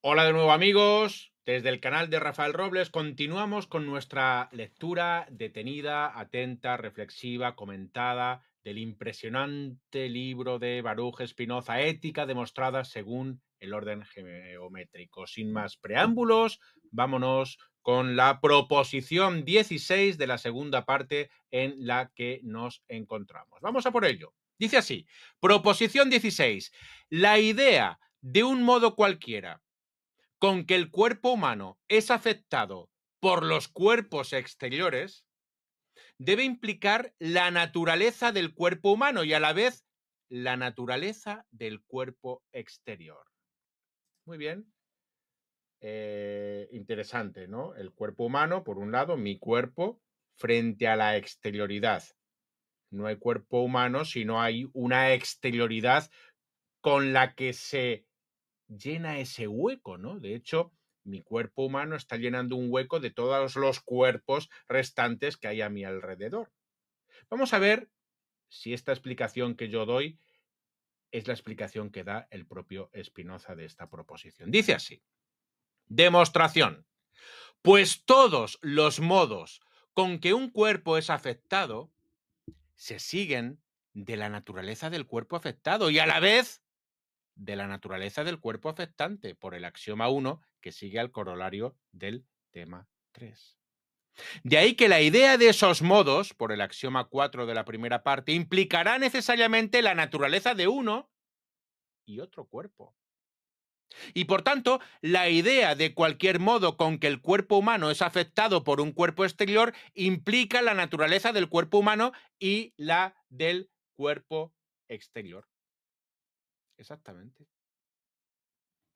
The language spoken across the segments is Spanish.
Hola de nuevo amigos, desde el canal de Rafael Robles continuamos con nuestra lectura detenida, atenta, reflexiva, comentada del impresionante libro de Baruch Espinoza, Ética demostrada según el orden geométrico. Sin más preámbulos, vámonos con la proposición 16 de la segunda parte en la que nos encontramos. Vamos a por ello. Dice así, proposición 16, la idea de un modo cualquiera con que el cuerpo humano es afectado por los cuerpos exteriores, debe implicar la naturaleza del cuerpo humano y a la vez la naturaleza del cuerpo exterior. Muy bien. Eh, interesante, ¿no? El cuerpo humano, por un lado, mi cuerpo frente a la exterioridad. No hay cuerpo humano, si no hay una exterioridad con la que se llena ese hueco, ¿no? De hecho, mi cuerpo humano está llenando un hueco de todos los cuerpos restantes que hay a mi alrededor. Vamos a ver si esta explicación que yo doy es la explicación que da el propio Espinoza de esta proposición. Dice así, demostración. Pues todos los modos con que un cuerpo es afectado se siguen de la naturaleza del cuerpo afectado y a la vez de la naturaleza del cuerpo afectante por el axioma 1 que sigue al corolario del tema 3. De ahí que la idea de esos modos, por el axioma 4 de la primera parte, implicará necesariamente la naturaleza de uno y otro cuerpo. Y por tanto, la idea de cualquier modo con que el cuerpo humano es afectado por un cuerpo exterior implica la naturaleza del cuerpo humano y la del cuerpo exterior. Exactamente.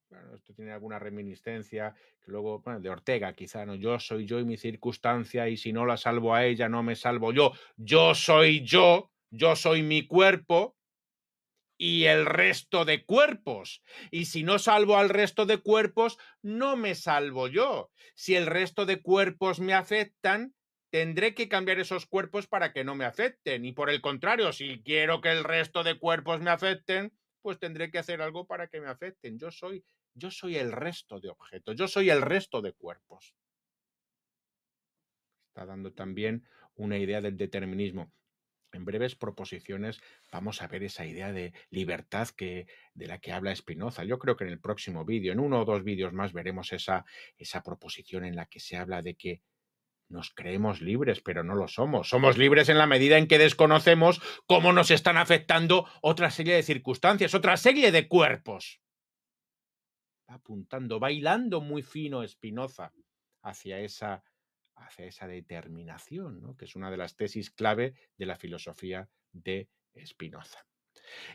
Bueno, esto tiene alguna reminiscencia luego, bueno, de Ortega quizá, ¿no? Yo soy yo y mi circunstancia y si no la salvo a ella, no me salvo yo. Yo soy yo, yo soy mi cuerpo y el resto de cuerpos. Y si no salvo al resto de cuerpos, no me salvo yo. Si el resto de cuerpos me afectan, tendré que cambiar esos cuerpos para que no me afecten. Y por el contrario, si quiero que el resto de cuerpos me afecten, pues tendré que hacer algo para que me afecten. Yo soy, yo soy el resto de objetos, yo soy el resto de cuerpos. Está dando también una idea del determinismo. En breves proposiciones vamos a ver esa idea de libertad que, de la que habla Spinoza. Yo creo que en el próximo vídeo, en uno o dos vídeos más, veremos esa, esa proposición en la que se habla de que nos creemos libres, pero no lo somos. Somos libres en la medida en que desconocemos cómo nos están afectando otra serie de circunstancias, otra serie de cuerpos. apuntando, bailando muy fino Espinoza hacia esa, esa determinación, que es una de las tesis clave de la filosofía de Espinoza.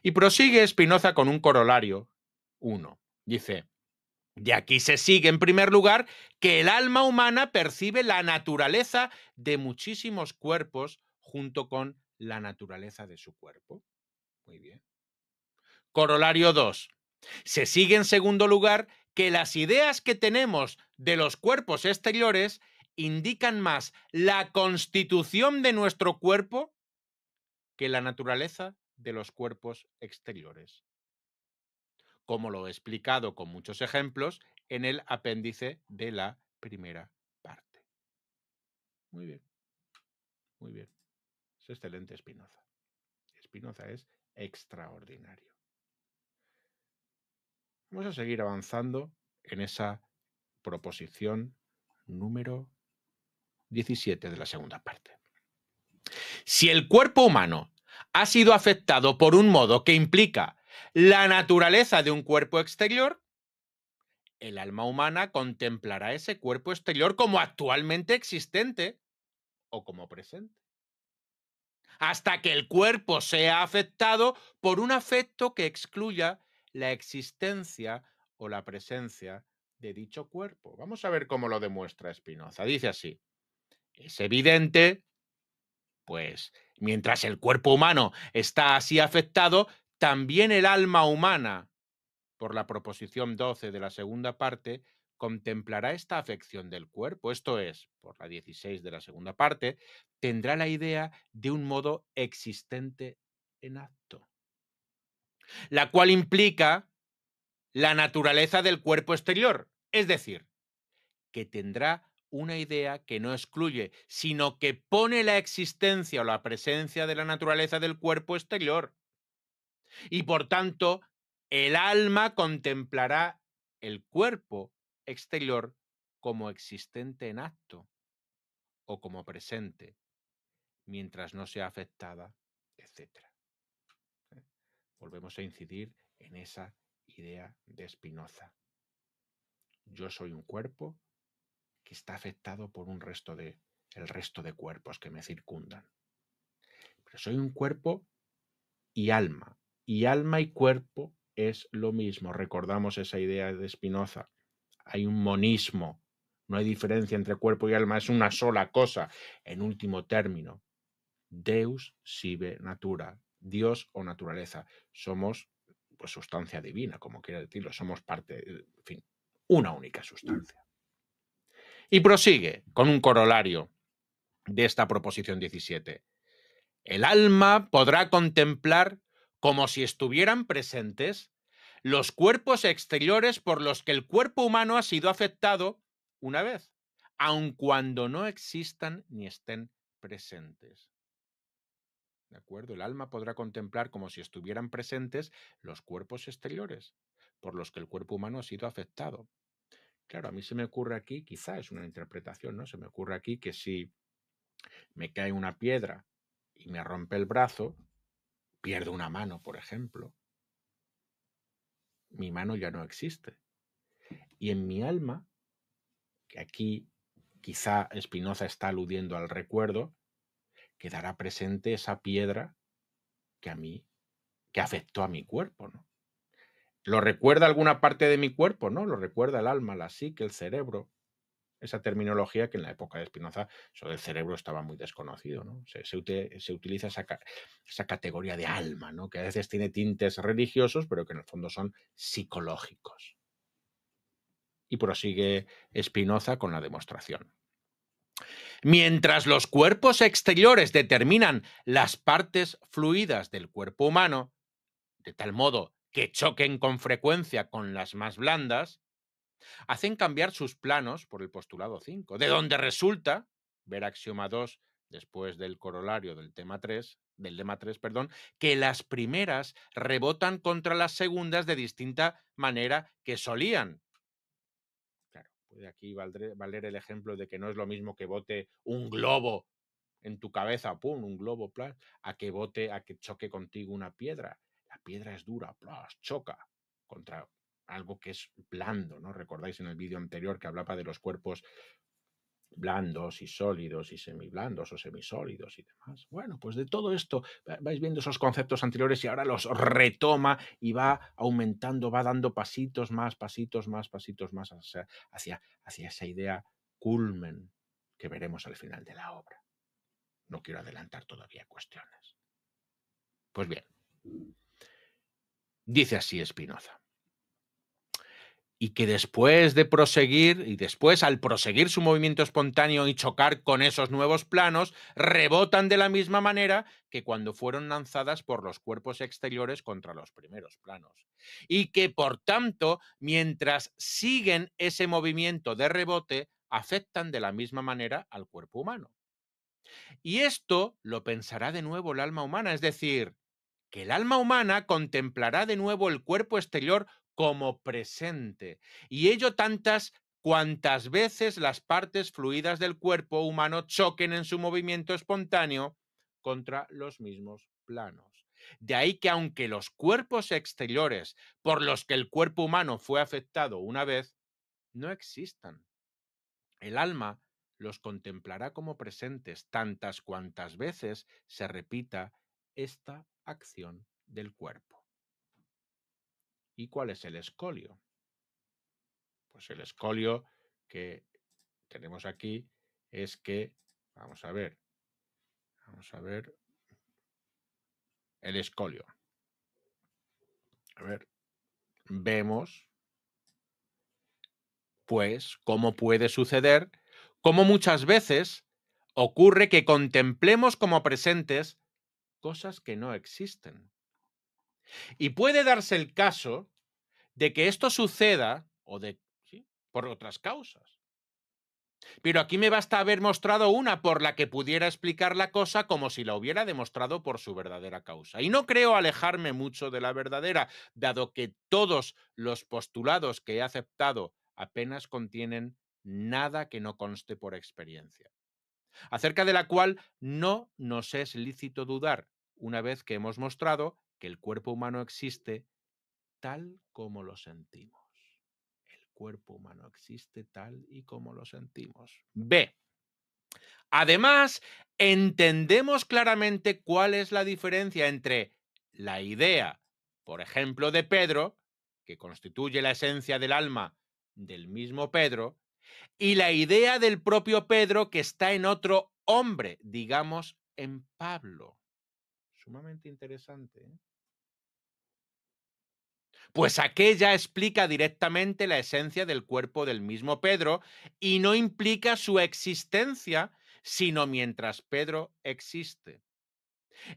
Y prosigue Espinoza con un corolario 1. Dice, de aquí se sigue, en primer lugar, que el alma humana percibe la naturaleza de muchísimos cuerpos junto con la naturaleza de su cuerpo. Muy bien. Corolario 2. Se sigue, en segundo lugar, que las ideas que tenemos de los cuerpos exteriores indican más la constitución de nuestro cuerpo que la naturaleza de los cuerpos exteriores como lo he explicado con muchos ejemplos en el apéndice de la primera parte. Muy bien, muy bien. Es excelente Espinoza. Espinoza es extraordinario. Vamos a seguir avanzando en esa proposición número 17 de la segunda parte. Si el cuerpo humano ha sido afectado por un modo que implica la naturaleza de un cuerpo exterior, el alma humana contemplará ese cuerpo exterior como actualmente existente o como presente. Hasta que el cuerpo sea afectado por un afecto que excluya la existencia o la presencia de dicho cuerpo. Vamos a ver cómo lo demuestra Spinoza. Dice así, es evidente, pues mientras el cuerpo humano está así afectado, también el alma humana, por la proposición 12 de la segunda parte, contemplará esta afección del cuerpo, esto es, por la 16 de la segunda parte, tendrá la idea de un modo existente en acto, la cual implica la naturaleza del cuerpo exterior, es decir, que tendrá una idea que no excluye, sino que pone la existencia o la presencia de la naturaleza del cuerpo exterior y por tanto el alma contemplará el cuerpo exterior como existente en acto o como presente, mientras no sea afectada, etc. ¿Eh? Volvemos a incidir en esa idea de Spinoza. Yo soy un cuerpo que está afectado por un resto de el resto de cuerpos que me circundan. Pero soy un cuerpo y alma, y alma y cuerpo es lo mismo. Recordamos esa idea de Spinoza. Hay un monismo, no hay diferencia entre cuerpo y alma, es una sola cosa. En último término, Deus sive natura, Dios o naturaleza. Somos pues sustancia divina, como quiera decirlo, somos parte, eh, en fin, una única mm. sustancia. Y prosigue con un corolario de esta proposición 17. El alma podrá contemplar como si estuvieran presentes los cuerpos exteriores por los que el cuerpo humano ha sido afectado una vez, aun cuando no existan ni estén presentes. ¿De acuerdo? El alma podrá contemplar como si estuvieran presentes los cuerpos exteriores por los que el cuerpo humano ha sido afectado. Claro, a mí se me ocurre aquí, quizá es una interpretación, ¿no? Se me ocurre aquí que si me cae una piedra y me rompe el brazo, pierdo una mano, por ejemplo, mi mano ya no existe. Y en mi alma, que aquí quizá Espinoza está aludiendo al recuerdo, quedará presente esa piedra que a mí, que afectó a mi cuerpo, ¿no? ¿Lo recuerda alguna parte de mi cuerpo? No, lo recuerda el alma, la psique, el cerebro, esa terminología que en la época de Espinoza sobre el cerebro estaba muy desconocido. Se, utiliza esa, esa, categoría de alma, ¿no? que a veces tiene tintes religiosos, pero que en el fondo son psicológicos. Y prosigue Espinoza con la demostración. Mientras los cuerpos exteriores determinan las partes fluidas del cuerpo humano, de tal modo que choquen con frecuencia con las más blandas, hacen cambiar sus planos por el postulado 5, de donde resulta ver axioma 2 después del corolario del tema 3, del lema 3, perdón, que las primeras rebotan contra las segundas de distinta manera que solían. Claro, puede aquí valer el ejemplo de que no es lo mismo que bote un globo en tu cabeza, pum, un globo, a que bote, a que choque contigo una piedra. La piedra es dura, plas, choca contra algo que es blando, ¿no? Recordáis en el vídeo anterior que hablaba de los cuerpos blandos y sólidos y semiblandos o semisólidos y demás. Bueno, pues de todo esto vais viendo esos conceptos anteriores y ahora los retoma y va aumentando, va dando pasitos más, pasitos más, pasitos más hacia, hacia, esa idea culmen que veremos al final de la obra. No quiero adelantar todavía cuestiones. Pues bien, dice así Spinoza y que después de proseguir y después al proseguir su movimiento espontáneo y chocar con esos nuevos planos, rebotan de la misma manera que cuando fueron lanzadas por los cuerpos exteriores contra los primeros planos. Y que por tanto, mientras siguen ese movimiento de rebote, afectan de la misma manera al cuerpo humano. Y esto lo pensará de nuevo el alma humana, es decir, que el alma humana contemplará de nuevo el cuerpo exterior como presente, y ello tantas cuantas veces las partes fluidas del cuerpo humano choquen en su movimiento espontáneo contra los mismos planos. De ahí que aunque los cuerpos exteriores por los que el cuerpo humano fue afectado una vez, no existan. El alma los contemplará como presentes tantas cuantas veces se repita esta acción del cuerpo. ¿Y cuál es el escolio? Pues el escolio que tenemos aquí es que, vamos a ver, vamos a ver, el escolio. A ver, vemos, pues, cómo puede suceder, cómo muchas veces ocurre que contemplemos como presentes cosas que no existen. Y puede darse el caso de que esto suceda o de, ¿sí? por otras causas. Pero aquí me basta haber mostrado una por la que pudiera explicar la cosa como si la hubiera demostrado por su verdadera causa. Y no creo alejarme mucho de la verdadera, dado que todos los postulados que he aceptado apenas contienen nada que no conste por experiencia, acerca de la cual no nos es lícito dudar una vez que hemos mostrado que el cuerpo humano existe tal como lo sentimos. El cuerpo humano existe tal y como lo sentimos. B. Además, entendemos claramente cuál es la diferencia entre la idea, por ejemplo, de Pedro, que constituye la esencia del alma del mismo Pedro, y la idea del propio Pedro que está en otro hombre, digamos, en Pablo. Sumamente interesante. ¿eh? Pues aquella explica directamente la esencia del cuerpo del mismo Pedro y no implica su existencia, sino mientras Pedro existe.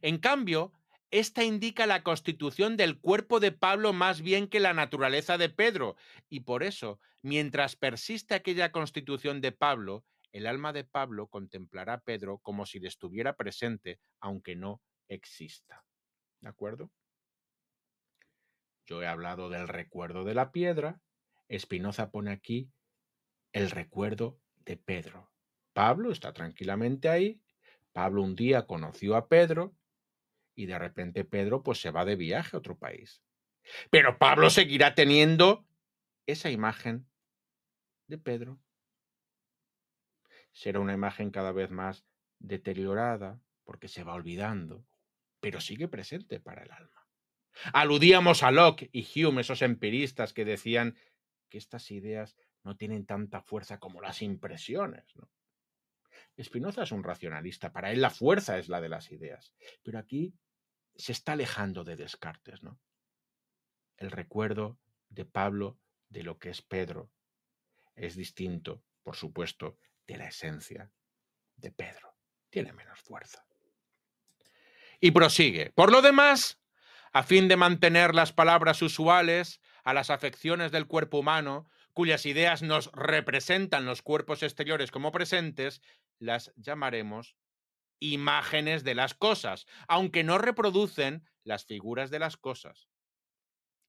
En cambio, esta indica la constitución del cuerpo de Pablo más bien que la naturaleza de Pedro, y por eso, mientras persiste aquella constitución de Pablo, el alma de Pablo contemplará a Pedro como si le estuviera presente, aunque no exista. ¿De acuerdo? Yo he hablado del recuerdo de la piedra. Espinoza pone aquí el recuerdo de Pedro. Pablo está tranquilamente ahí. Pablo un día conoció a Pedro y de repente Pedro pues se va de viaje a otro país. Pero Pablo seguirá teniendo esa imagen de Pedro. Será una imagen cada vez más deteriorada porque se va olvidando, pero sigue presente para el alma. Aludíamos a Locke y Hume, esos empiristas que decían que estas ideas no tienen tanta fuerza como las impresiones. ¿no? Spinoza es un racionalista, para él la fuerza es la de las ideas, pero aquí se está alejando de Descartes. ¿no? El recuerdo de Pablo de lo que es Pedro es distinto, por supuesto, de la esencia de Pedro. Tiene menos fuerza. Y prosigue. Por lo demás, a fin de mantener las palabras usuales a las afecciones del cuerpo humano, cuyas ideas nos representan los cuerpos exteriores como presentes, las llamaremos imágenes de las cosas, aunque no reproducen las figuras de las cosas.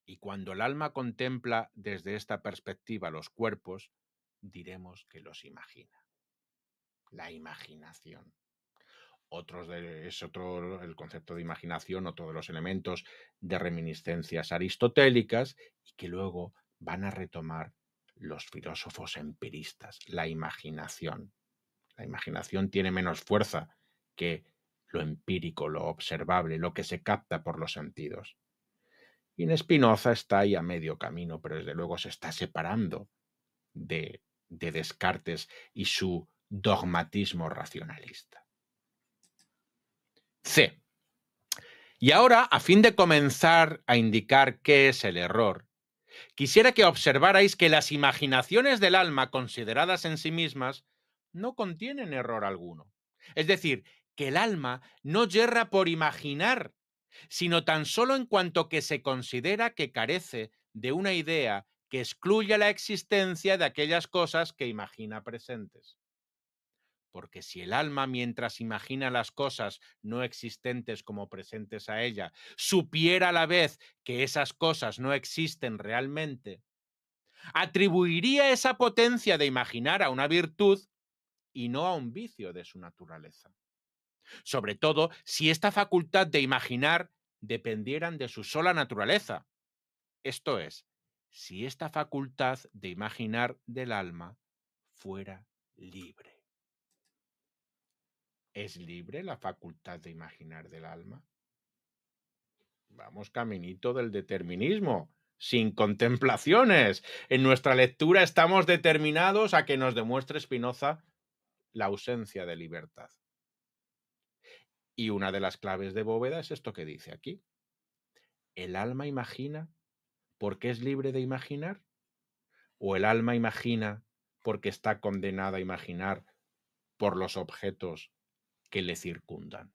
Y cuando el alma contempla desde esta perspectiva los cuerpos, diremos que los imagina. La imaginación. Otros es otro el concepto de imaginación, otro de los elementos de reminiscencias aristotélicas y que luego van a retomar los filósofos empiristas, la imaginación. La imaginación tiene menos fuerza que lo empírico, lo observable, lo que se capta por los sentidos. Y en Spinoza está ahí a medio camino, pero desde luego se está separando de Descartes y su dogmatismo racionalista. C. Y ahora, a fin de comenzar a indicar qué es el error, quisiera que observarais que las imaginaciones del alma consideradas en sí mismas no contienen error alguno. Es decir, que el alma no yerra por imaginar, sino tan solo en cuanto que se considera que carece de una idea que excluya la existencia de aquellas cosas que imagina presentes porque si el alma, mientras imagina las cosas no existentes como presentes a ella, supiera a la vez que esas cosas no existen realmente, atribuiría esa potencia de imaginar a una virtud y no a un vicio de su naturaleza. Sobre todo si esta facultad de imaginar dependieran de su sola naturaleza. Esto es, si esta facultad de imaginar del alma fuera libre. ¿Es libre la facultad de imaginar del alma? Vamos caminito del determinismo, sin contemplaciones. En nuestra lectura estamos determinados a que nos demuestre Spinoza la ausencia de libertad. Y una de las claves de Bóveda es esto que dice aquí. ¿El alma imagina porque es libre de imaginar? ¿O el alma imagina porque está condenada a imaginar por los objetos que le circundan.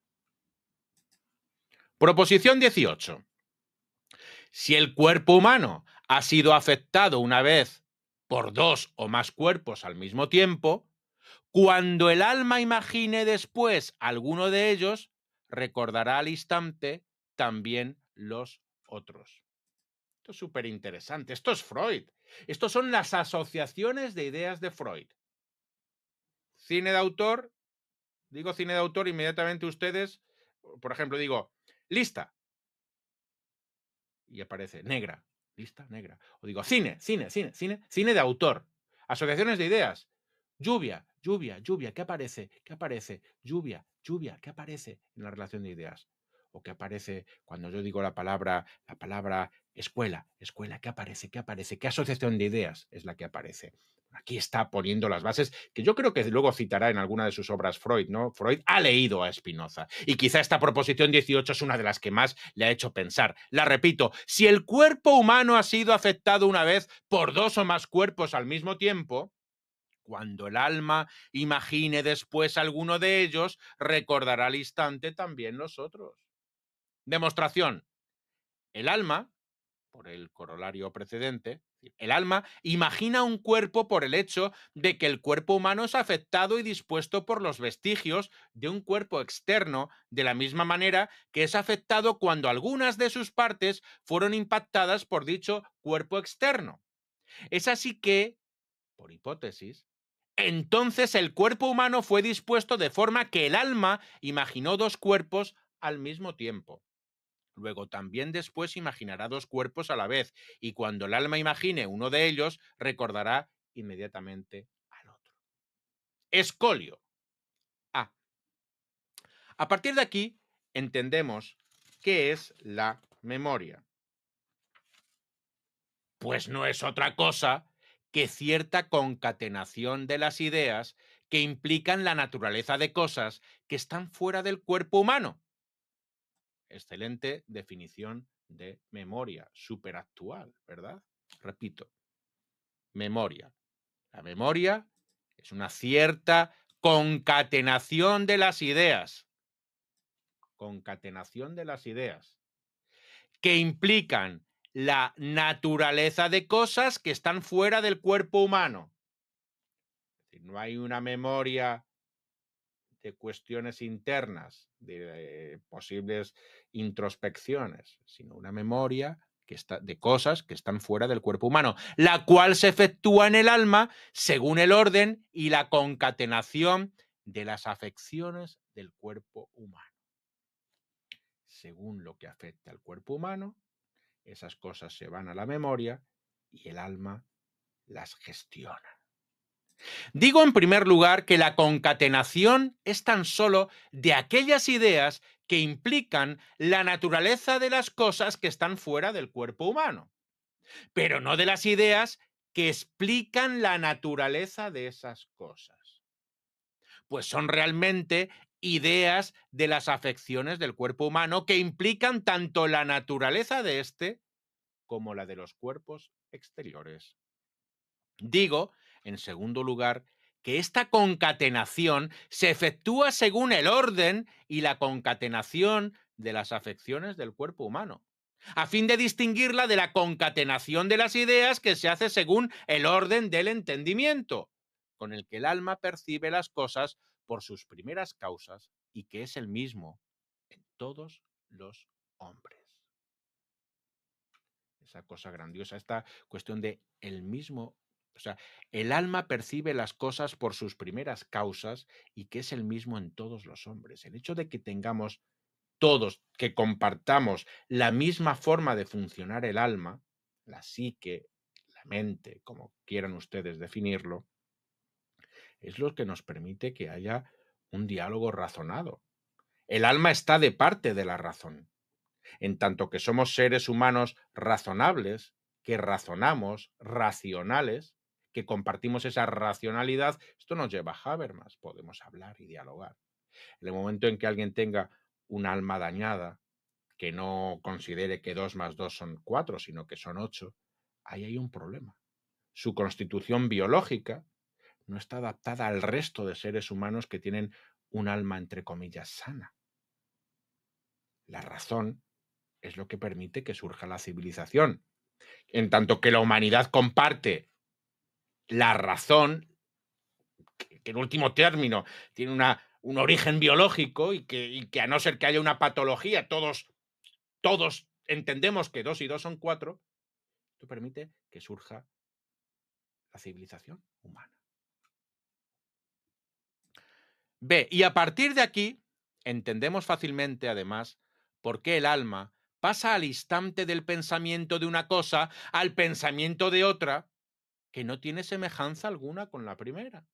Proposición 18. Si el cuerpo humano ha sido afectado una vez por dos o más cuerpos al mismo tiempo, cuando el alma imagine después alguno de ellos, recordará al instante también los otros. Esto es súper interesante. Esto es Freud. Estos son las asociaciones de ideas de Freud. Cine de autor, Digo cine de autor, inmediatamente ustedes, por ejemplo, digo, lista. Y aparece negra, lista negra. O digo, cine, cine, cine, cine, cine de autor. Asociaciones de ideas. Lluvia, lluvia, lluvia, ¿qué aparece? ¿Qué aparece? Lluvia, lluvia, ¿qué aparece en la relación de ideas? O qué aparece cuando yo digo la palabra, la palabra escuela, escuela, ¿qué aparece? ¿Qué aparece? ¿Qué asociación de ideas es la que aparece? aquí está poniendo las bases, que yo creo que luego citará en alguna de sus obras Freud, ¿no? Freud ha leído a Spinoza y quizá esta proposición 18 es una de las que más le ha hecho pensar. La repito, si el cuerpo humano ha sido afectado una vez por dos o más cuerpos al mismo tiempo, cuando el alma imagine después alguno de ellos, recordará al instante también los otros. Demostración. El alma, por el corolario precedente, el alma imagina un cuerpo por el hecho de que el cuerpo humano es afectado y dispuesto por los vestigios de un cuerpo externo, de la misma manera que es afectado cuando algunas de sus partes fueron impactadas por dicho cuerpo externo. Es así que, por hipótesis, entonces el cuerpo humano fue dispuesto de forma que el alma imaginó dos cuerpos al mismo tiempo. Luego también después imaginará dos cuerpos a la vez, y cuando el alma imagine uno de ellos, recordará inmediatamente al otro. Escolio. A. A partir de aquí, entendemos qué es la memoria. Pues no es otra cosa que cierta concatenación de las ideas que implican la naturaleza de cosas que están fuera del cuerpo humano Excelente definición de memoria, superactual, ¿verdad? Repito, memoria. La memoria es una cierta concatenación de las ideas. Concatenación de las ideas. Que implican la naturaleza de cosas que están fuera del cuerpo humano. no hay una memoria cuestiones internas, de eh, posibles introspecciones, sino una memoria que está, de cosas que están fuera del cuerpo humano, la cual se efectúa en el alma según el orden y la concatenación de las afecciones del cuerpo humano. Según lo que afecta al cuerpo humano, esas cosas se van a la memoria y el alma las gestiona. Digo en primer lugar que la concatenación es tan solo de aquellas ideas que implican la naturaleza de las cosas que están fuera del cuerpo humano, pero no de las ideas que explican la naturaleza de esas cosas. Pues son realmente ideas de las afecciones del cuerpo humano que implican tanto la naturaleza de éste como la de los cuerpos exteriores. Digo en segundo lugar, que esta concatenación se efectúa según el orden y la concatenación de las afecciones del cuerpo humano, a fin de distinguirla de la concatenación de las ideas que se hace según el orden del entendimiento, con el que el alma percibe las cosas por sus primeras causas y que es el mismo en todos los hombres. Esa cosa grandiosa, esta cuestión de el mismo o sea, el alma percibe las cosas por sus primeras causas y que es el mismo en todos los hombres. El hecho de que tengamos todos, que compartamos la misma forma de funcionar el alma, la psique, la mente, como quieran ustedes definirlo, es lo que nos permite que haya un diálogo razonado. El alma está de parte de la razón. En tanto que somos seres humanos razonables, que razonamos, racionales, que compartimos esa racionalidad, esto nos lleva a Habermas, podemos hablar y dialogar. En el momento en que alguien tenga un alma dañada, que no considere que dos más dos son cuatro, sino que son ocho, ahí hay un problema. Su constitución biológica no está adaptada al resto de seres humanos que tienen un alma, entre comillas, sana. La razón es lo que permite que surja la civilización. En tanto que la humanidad comparte la razón, que, en último término tiene un origen biológico y que, que, a no ser que haya una patología, todos, todos entendemos que dos y dos son cuatro, esto permite que surja la civilización humana. B. Y a partir de aquí, entendemos fácilmente, además, por qué el alma pasa al instante del pensamiento de una cosa al pensamiento de otra que no tiene semejanza alguna con la primera.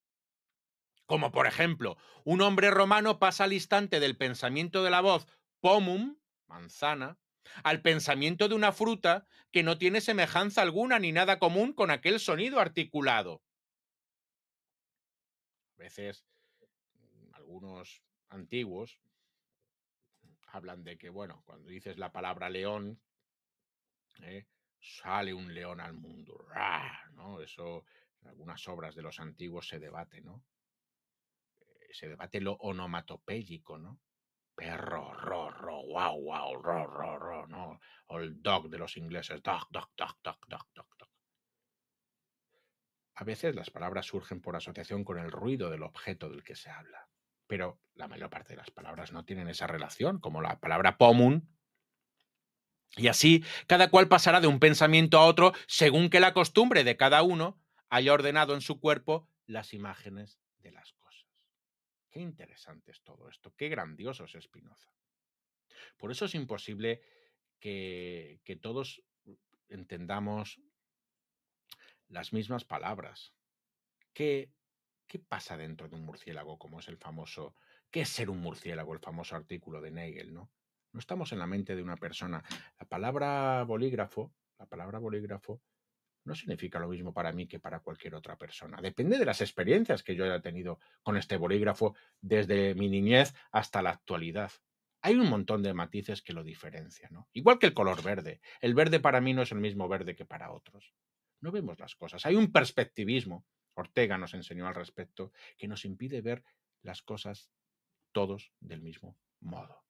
Como por ejemplo, un hombre romano pasa al instante del pensamiento de la voz pomum, manzana, al pensamiento de una fruta que no tiene semejanza alguna ni nada común con aquel sonido articulado. A veces mm, algunos antiguos hablan de que, bueno, cuando dices la palabra león, ¿eh? sale un león al mundo. ¿no? Eso en algunas obras de los antiguos se debate, ¿no? Eh, se debate lo onomatopéyico, ¿no? Perro, ro, ro, wow, wow, ro, ro, ro, ¿no? O el dog de los ingleses, dog, dog, dog, dog, dog, dog, A veces las palabras surgen por asociación con el ruido del objeto del que se habla, pero la mayor parte de las palabras no tienen esa relación, como la palabra pomun, y así cada cual pasará de un pensamiento a otro según que la costumbre de cada uno haya ordenado en su cuerpo las imágenes de las cosas. Qué interesante es todo esto, qué grandioso es Spinoza. Por eso es imposible que, que todos entendamos las mismas palabras. ¿Qué, ¿Qué pasa dentro de un murciélago como es el famoso, qué es ser un murciélago, el famoso artículo de Nagel, ¿no? no estamos en la mente de una persona. La palabra bolígrafo, la palabra bolígrafo no significa lo mismo para mí que para cualquier otra persona. Depende de las experiencias que yo haya tenido con este bolígrafo desde mi niñez hasta la actualidad. Hay un montón de matices que lo diferencian, ¿no? Igual que el color verde. El verde para mí no es el mismo verde que para otros. No vemos las cosas. Hay un perspectivismo, Ortega nos enseñó al respecto, que nos impide ver las cosas todos del mismo modo.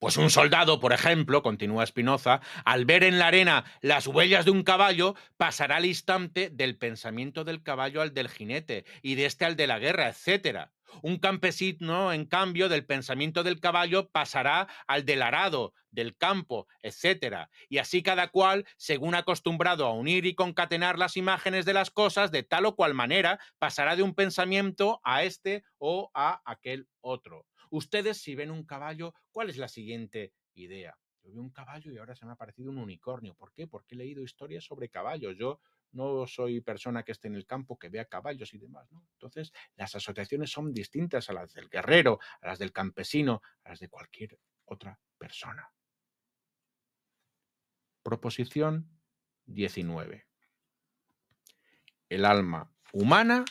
Pues un soldado, por ejemplo, continúa Spinoza, al ver en la arena las huellas de un caballo, pasará al instante del pensamiento del caballo al del jinete y de este al de la guerra, etc. Un campesino, en cambio, del pensamiento del caballo pasará al del arado, del campo, etc. Y así cada cual, según acostumbrado a unir y concatenar las imágenes de las cosas de tal o cual manera, pasará de un pensamiento a este o a aquel otro. Ustedes, si ven un caballo, ¿cuál es la siguiente idea? Yo vi un caballo y ahora se me ha parecido un unicornio. ¿Por qué? Porque he leído historias sobre caballos. Yo no soy persona que esté en el campo, que vea caballos y demás, Entonces, las asociaciones son distintas a las del guerrero, a las del campesino, a las de cualquier otra persona. Proposición 19. El alma humana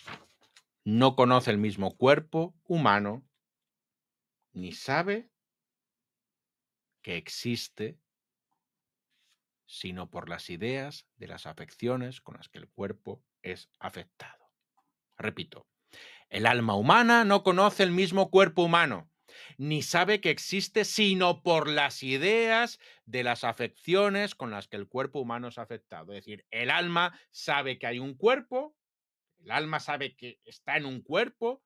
no conoce el mismo cuerpo humano ni sabe que existe, sino por las ideas de las afecciones con las que el cuerpo es afectado. Repito, el alma humana no conoce el mismo cuerpo humano, ni sabe que existe, sino por las ideas de las afecciones con las que el cuerpo humano es afectado. Es decir, el alma sabe que hay un cuerpo, el alma sabe que está en un cuerpo,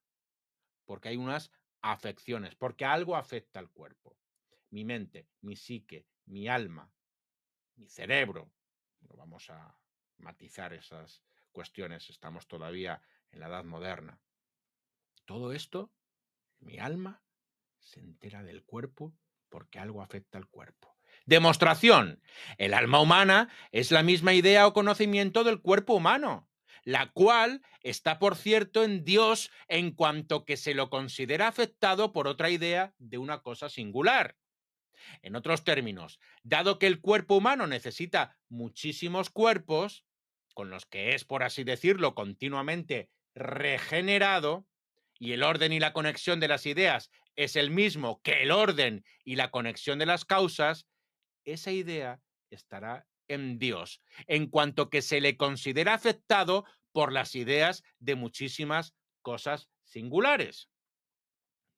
porque hay unas afecciones, porque algo afecta al cuerpo. Mi mente, mi psique, mi alma, mi cerebro. No vamos a matizar esas cuestiones, estamos todavía en la edad moderna. Todo esto, mi alma, se entera del cuerpo porque algo afecta al cuerpo. Demostración. El alma humana es la misma idea o conocimiento del cuerpo humano la cual está, por cierto, en Dios en cuanto que se lo considera afectado por otra idea de una cosa singular. En otros términos, dado que el cuerpo humano necesita muchísimos cuerpos, con los que es, por así decirlo, continuamente regenerado, y el orden y la conexión de las ideas es el mismo que el orden y la conexión de las causas, esa idea estará en Dios, en cuanto que se le considera afectado por las ideas de muchísimas cosas singulares.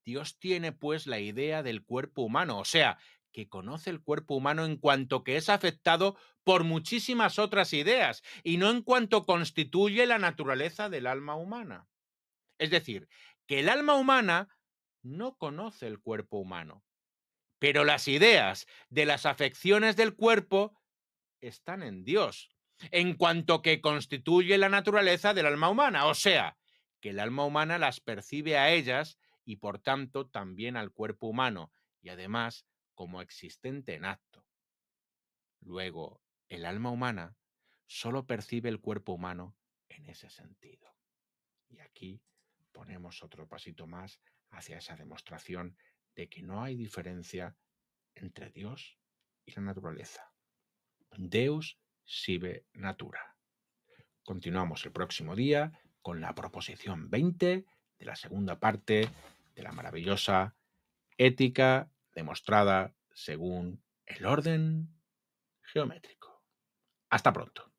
Dios tiene pues la idea del cuerpo humano, o sea, que conoce el cuerpo humano en cuanto que es afectado por muchísimas otras ideas y no en cuanto constituye la naturaleza del alma humana. Es decir, que el alma humana no conoce el cuerpo humano, pero las ideas de las afecciones del cuerpo están en Dios, en cuanto que constituye la naturaleza del alma humana, o sea, que el alma humana las percibe a ellas y por tanto también al cuerpo humano, y además como existente en acto. Luego, el alma humana solo percibe el cuerpo humano en ese sentido. Y aquí ponemos otro pasito más hacia esa demostración de que no hay diferencia entre Dios y la naturaleza. Deus sive natura. Continuamos el próximo día con la proposición 20 de la segunda parte de la maravillosa ética demostrada según el orden geométrico. Hasta pronto.